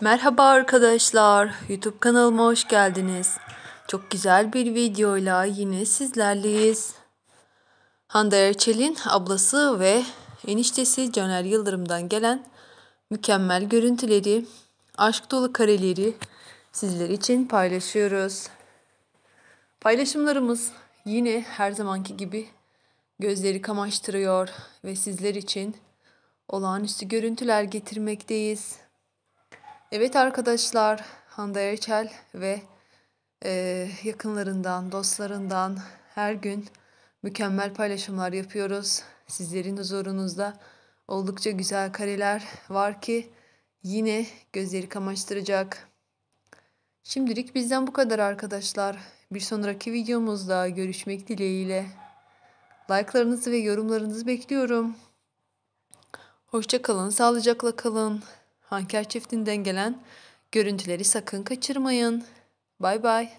Merhaba arkadaşlar, YouTube kanalıma hoş geldiniz. Çok güzel bir videoyla yine sizlerleyiz. Hande Erçel'in ablası ve eniştesi Caner Yıldırım'dan gelen mükemmel görüntüleri, aşk dolu kareleri sizler için paylaşıyoruz. Paylaşımlarımız yine her zamanki gibi gözleri kamaştırıyor ve sizler için olağanüstü görüntüler getirmekteyiz. Evet arkadaşlar, Hande Erçel ve e, yakınlarından, dostlarından her gün mükemmel paylaşımlar yapıyoruz. Sizlerin huzurunuzda oldukça güzel kareler var ki yine gözleri kamaştıracak. Şimdilik bizden bu kadar arkadaşlar. Bir sonraki videomuzda görüşmek dileğiyle. Like'larınızı ve yorumlarınızı bekliyorum. Hoşça kalın, sağlıcakla kalın. Hanker çiftinden gelen görüntüleri sakın kaçırmayın. Bay bay.